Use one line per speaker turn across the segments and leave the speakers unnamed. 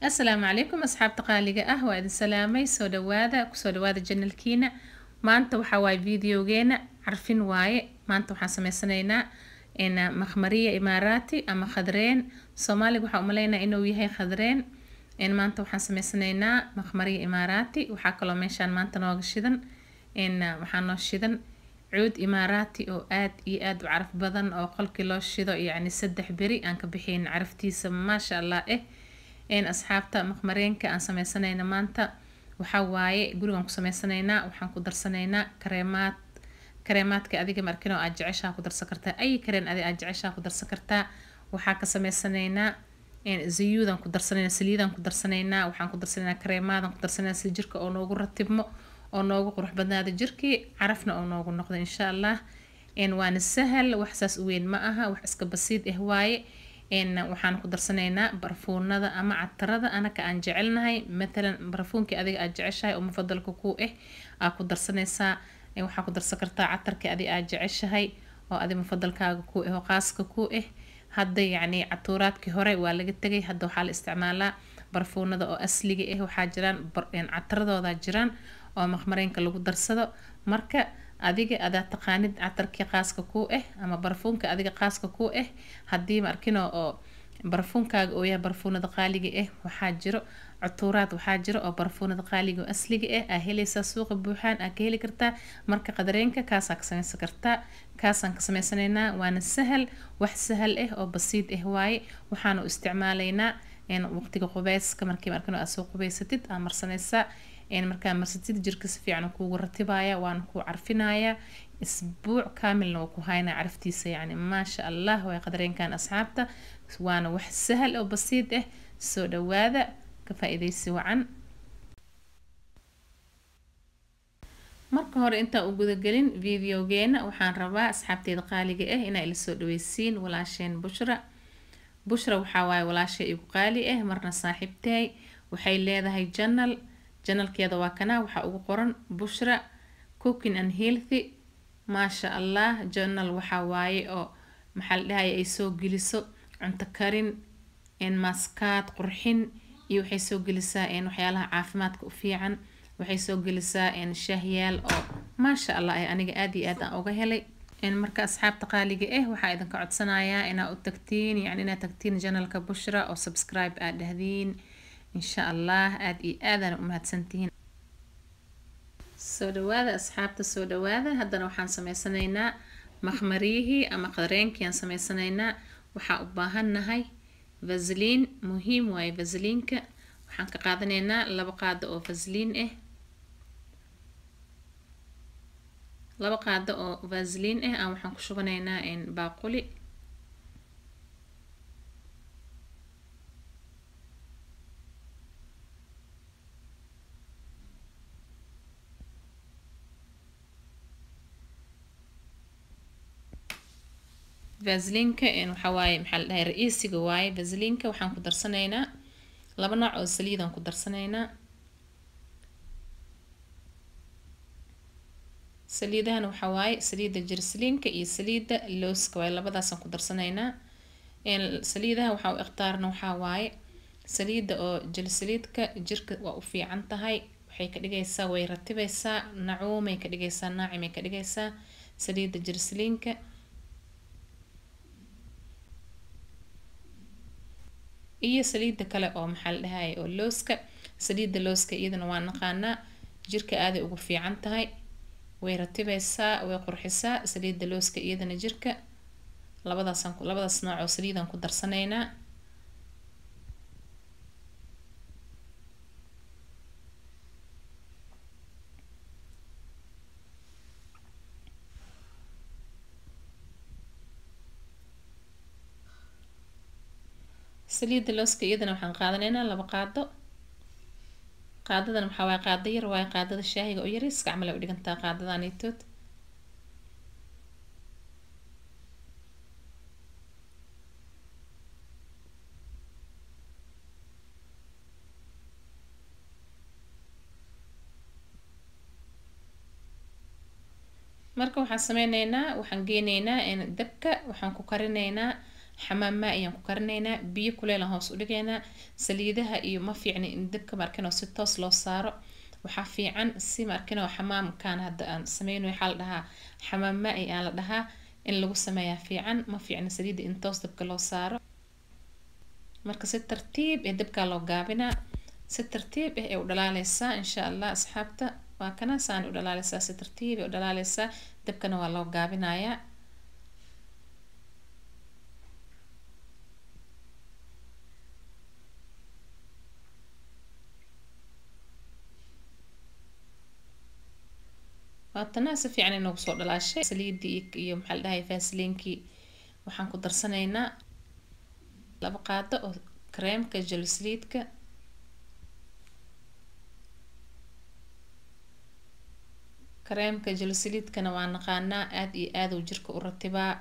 assalaamu calaykum asxaabta qaaliga ah waa idin salaamay soo dhawaada kusoo dhawaada janalkiina maanta waxaa waaye videogeena carfin waaye maanta waxaan sameysanaynaa makhmariya imaaraati ama khadreen soomaaliga waxaa umaleynaa inuu yahay khadreen maanta waxaan sameysanaynaa makhmariya imaaraati waxaa kaloo meeshaan maanta nooga shidan waxaa noo shidan cuud imaaraati oo aad iyo aad u caraf badan oo qolkii loo shido yacni saddex beri aan ka bixin caraftiisa maasha allah eh een asxaabta maqmareenka aan sameysanayna maanta waxaa waaye gurigaan ku sameysanaynaa waxaan ku darsanaynaa kareemaad kareemaadka adiga markin oo aad jeceshaa ku darsan kartaa ay kareen adi aad jeceshaa ku darsan kartaa waxaa ka sameysanaynaa ziyuudan ku darsanayna saliidaan ku darsanaynaa waxaan ku darsanaynaa kareemaadan ku darsanayna si jirka oo noogu ratibmo oo noogu qurux badnaada jirkii carafna oo noogu noqdo insha allah waana sahal wax saas u weyn ma aha wax iska basiid ah waaye waxaan ku darsanaynaa barfuunada ama catarada anaka aan jecelnahay matalan barfuunkii adiga aad jeceshahay oo mufadalka ku ah eh, aa ku darsanaysaa waxaa ku darsan kartaa catarkii adiga aad jeceshahay oo adi mufadalkaaga ku ah oo qaaska ku ah hadda yacni catuuraadkii hore waa laga tegay hadda waxaa la isticmaalaa barfuunada oo asliga ah waxaa jiraan cataradoodaa jiraan oo maqmareenka lagu darsado marka adiga adaa taqaanid catarkii qaaska kuu ah eh ama barfuunka adiga qaaska kuu ah eh. haddii maarkino oo barfuunkaaga oo yahay barfuunada qaaliga ah waxaa jiro cutuuraad waxaa jiro oo barfuunada qaaliga asliga ah aa helaysaa suuqa buuxaan aa ka heli kartaa marka qadareenka kaasaa ka samaysan kartaa kaasaan ka samaysanaynaa waana sahal wax sahal ah oo basiid ah waaye waxaanu isticmaalaynaa waqtiga qubeyska markii maarkino aad soo qubeysatid aa marsanaysaa markaa marsatida jirka si fiican kuugu ratibaya waana ku carfinaya isbuuc kaamilna waa ku hayna caraftiisa yacni maasha allah way qadareenkaan asxaabta waana wax sahal oo basiid ah soo dhawaada ka faa wacan marka hore intaan u gudagelin videogeena waxaan rabaa asxaabteeda qaaliga ah inaa ila soo dhaweysiin walaasheen bushra bushra waxaa waaye walaasha igu qaali ah marna saaxiibtahay waxay leedahay janal janalkeeda waa kana waxaa ugu qoran bushra cooking and healthy maasha allah janal waxaa waaye oo maxaa la dhahaya ay soo geliso cunto karin maskaad qurxin iyo waxay soo gelisaa waxyaalaha caafimaadka u fiican waxay soo gelisaa shaahyaal oo maasha allah aniga aad iyo aad aan uga helay marka asxaabta qaaliga ah waxaa idinka codsanayaa inaa u tagtiin yani inaa tagtiin janalka bushra oo subscribe aad dhahdiin insha allah aada iyo aadana u mahadsantihiin soo dhawaada asxaabta soo dhawaada haddana waxaan sameysanaynaa makhmariyihii ama qareenkii aan sameysanaynaa waxaa u baahannahay vasliin muhiim waaye vasliinka waxaan ka qaadanaynaa laba qaado oo vasliin ah eh. laba qaada oo vasliin ah eh aan waxaan ku shubanaynaa baaquli vaslinka waxaa waaye maxaa la ra-iisiga waaye vaslinka waxaan ku darsanaynaa laba nooc oo saliidaan ku darsanaynaa saliidahana waxaa waaye saliidda jirsliinka iyo saliida looska waaye labadaasaan ku darsanaynaa saliidaha waxaa u ikhtaarna waxaa waaye saliidda oo jilsaliidka jirka waa u fiican tahay waxay ka dhigaysaa way ratibaysaa nacuumay ka dhigaysaa naacimay ka dhigaysaa saliidda jirsliinka iyo saliida kale oo maxaa la dhahay oo looska saliida looska iyadana waa naqaanaa jirka aaday ugu fiican tahay way ratibeysaa way qurxisaa saliida looska iyadana jirka labadaasaan labadaas nooc oo saliidaan ku darsanaynaa saliida looska iyadana waxaan qaadanaynaa laba qaado qaadadana waxaa waaya qaado yar waaye qaadada shaahiga u yari iskacmale u dhigantaa qaadada anitood marka waxaan sameyneynaa waxaan geeneynaa dabka waxaan ku karinaynaa xamaammaa ayaan ku karinaynaa biyo kuleylaan hoos u dhigaynaa saliidaha iyo ma fiicna in dabka markino si toos loo saaro waxaa fiican si markanoo xamaamkan hada aan sameyno waxaa la dhahaa xamaamma ay aan la dhahaa in lagu sameeyaa fiican ma fiicni saliida in toos dabka loo saaro marka si tartiib ee eh dabkaa loo gaabinaa si tartiib ah eh ee u dhalaaleysaa insha allah asxaabta waa kana saan u dhalaaleysaa si tartiib ee eh u dhalaaleysaa dabkana waa loo gaabinayaa baatanaha si fiican ay soo dhalaashay saliidii iyo maxaa la dhahay faasiliinkii waxaan ku darsanaynaa laba qaado oo kareemka jelo saliidka kareemka jelo waa naqaanaa aada iyo aad uu jirka u ratibaa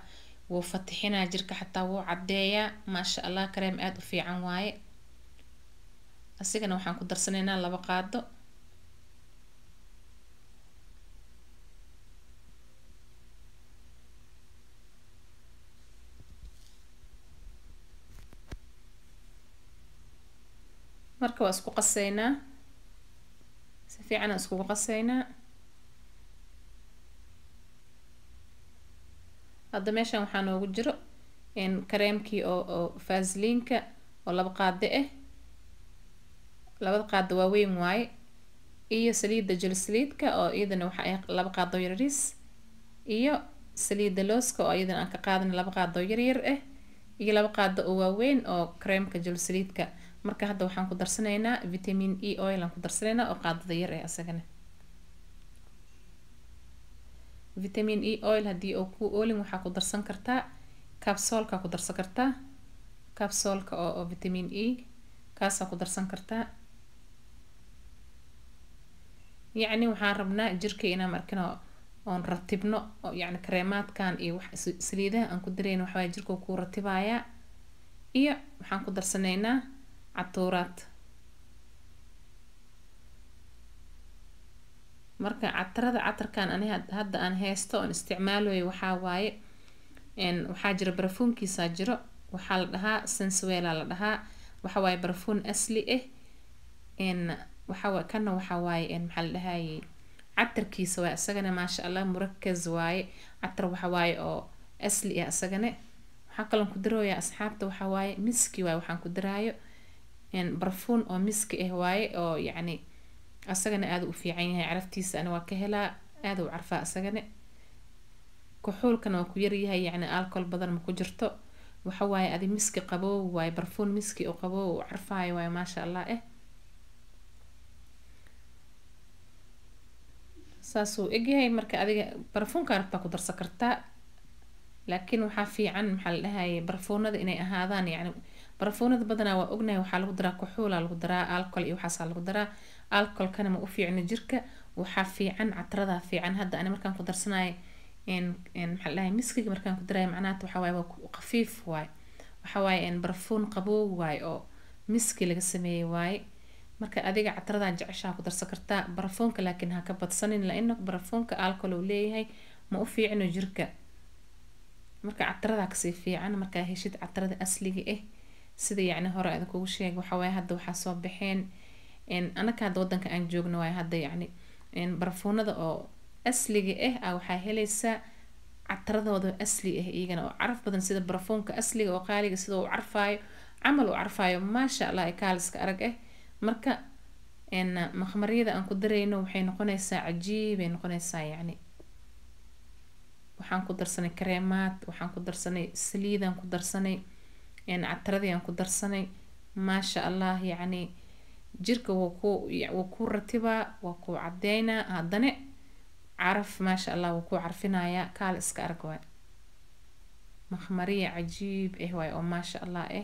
wuu fatixinaa jirka xataa wuu caddeeyaa maasha allah kareem aada u fiican waaye asigana waxaan ku darsanaynaa laba qaado marka waa isku qaseynaa si fiican aan iskugu qaseynaa hadda meeshan waxaa noogu jiro kareemkii oo oo faasliinka oo laba qaado ah eh. labada qaado waaweyn waaye iyo saliidda jilsaliidka oo iyadana waxa ay laba qaadoo yaryariis iyo saliidda looska oo iyadana aan ka qaadana laba qaado yaryar ah eh. iyo laba qaado oo waaweyn oo kareemka jilsaliidka marka hadda waxaan ku darsanaynaa vitamin e oil aan ku darsanaynaa oo qaadada yar ee asagana vitamin e oil haddii oo ku oolin waxaa ku darsan kartaa cabsoolka ku darsan kartaa cabsoolka oo vitamin e kaasaa ku darsan kartaa yacni waxaan rabnaa jirka inaan markino oon ratibno oo yacni kareemaadkan iyo wax saliidaha aan ku dareyna waxbaa jirka kuu ratibaayaa iyo waxaan ku darsanaynaa catuuraad marka catrada catarkan ani hadda aan haysto oon isticmaalayo waxaa waaye waxaa jira barafuunkiisaa jiro waxaa la dhahaa sensuela la dhahaa waxa waaye barafuun asli ah eh, waxaa kana waxaa waaye maxaa la dhahaaye catarkiisa waaye isagana maasha allah murakaz waaye catar waxa waaye oo asli ah isagana waxaa kaloon ku darooyaa asxaabta waxaa waaye miski waaye waxaan ku daraayo barfuun oo miski ah eh waaye oo yacni asagana aada u fiican yahay caraftiisaana waa ka helaa aada u carfaa asagana kuxuulkana waa ku yaryahay yacni alcohol badan ma ku jirto waxa waaye adi miski qaboow waaye barfuun miski oo qaboow u carfaayo waaye maasha allah eh saasuu egyahay marka adiga barfuunka rabtaa ku darsan kartaa laakiin waxaa fiican maxaa la dhahaye barfuunada inay ahaadaan yacni barafuunada badanaa waa ognahay waxaa lagu daraa kuxuula lagu daraa alcol iyo waxaasaa lagu daraa alcolkana ma u fiicno jirka waxaa fiican catradaa fiican hadda ani markaan ku darsanaayo maxaa dhahay miskiga markaan ku daraayo macnaata waxaa waa khafiif waaye waxaa barafuun qaboow waaye oo miski laga sameeyey waaye marka adiga catradaa jeceshaa ku darsan kartaa barafuunka laakiin ha ka badsanin laina barafuunka alcol uu leeyahay ma u fiicno jirka marka catradaa kasii fiican markaa heshid catrada asliga ah sida yacni hore ada kugu sheeg waxawaay hadda waxaa soo baxeen anaka hadda wadanka aan joogno waay hadda yacni barafuunada oo asliga eh, ah waxaa helaysaa catradooda asli ah iyagana oo caraf badan sida barfuunka asliga oo qaaliga sida u carfaayo camal u carfaayo maasha allah ee kaaliska arag ah marka maqmaryada aan ku darayno waxay noqonaysaa cajiibay noqonaysaa yacni waxaan ku darsanay kareemaad waxaan ku darsanay saliidaan ku darsanay catradii aan ku darsanay maasha allah yacni jirka wwaa kuu ratibaa waa kuu cadeynaa haddana caraf maasha allah wuu kuu carfinayaa kaal iska arg waay makhmariya cajiib ah waay oo maasha allah ah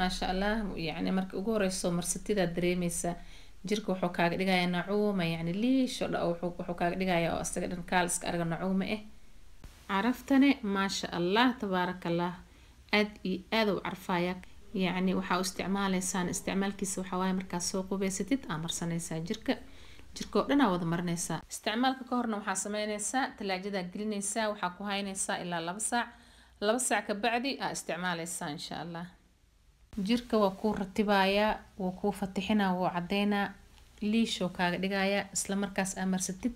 maasha allah yani marka ugu horeyso marsatidaa dareemeysa jirka wuxuu kaaga dhigaya nacuuma yani liisho dha wuxuu kaaga dhigaya oo asaga dhan kaal iska arga nacuuma ah caraftane maasha allah tabaaraka aad iyo aada u carfaya yacni waxaa u isticmaaleysaan isticmaalkiisa waxawaaye markaad soo qubeysatid aa marsanaysaa jirka jirkoo dhan aa wada marinaysaa isticmaalka ka horna waxaa sameyneysaa talaajadaa gelinaysaa waxaa ku haynaysaa ilaa laba saac laba saac kabacdi aa isticmaaleysaa insha allah Jirka waa kuu ratibaya, waa kuu fatixinaa, waa cadeynaa, liish oo kaaga digaya isla markaas aa marsatid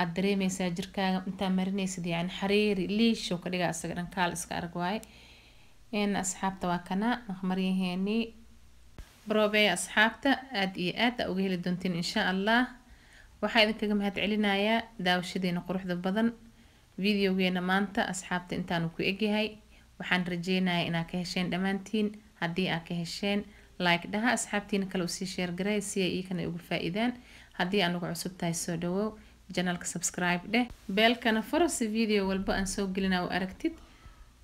aad dareemeysaa jirkaaga intaa marineysid yacni xariiri liish oo kadhigaa asaga dhan kaal iska arag waaye een asxaabta waa kanaa maqmaryaheeni baroobeya asxaabta aad iyo aad aa uga heli doontiin insha allah waxaa idinkaga mahad celinayaa daawashadeena quruxda badan videogeena maanta asxaabta intaanu ku egyahay waxaan rajeynayaa inaa ka hesheen dhammaantiin haddii aad ka hesheen like dhaha asxaabtiina kale usii sheergaray si ay iikana ugu faa-iidaan haddii nagu cusub tahay soo dhawow janalka subscribe dheh beelkana furo video walba aan soo gelina u aragtid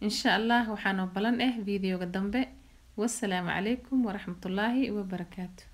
insha allah waxaanoo balan ah videoga dambe wasalaamu calaykum waraxmatullaahi wabarakaatu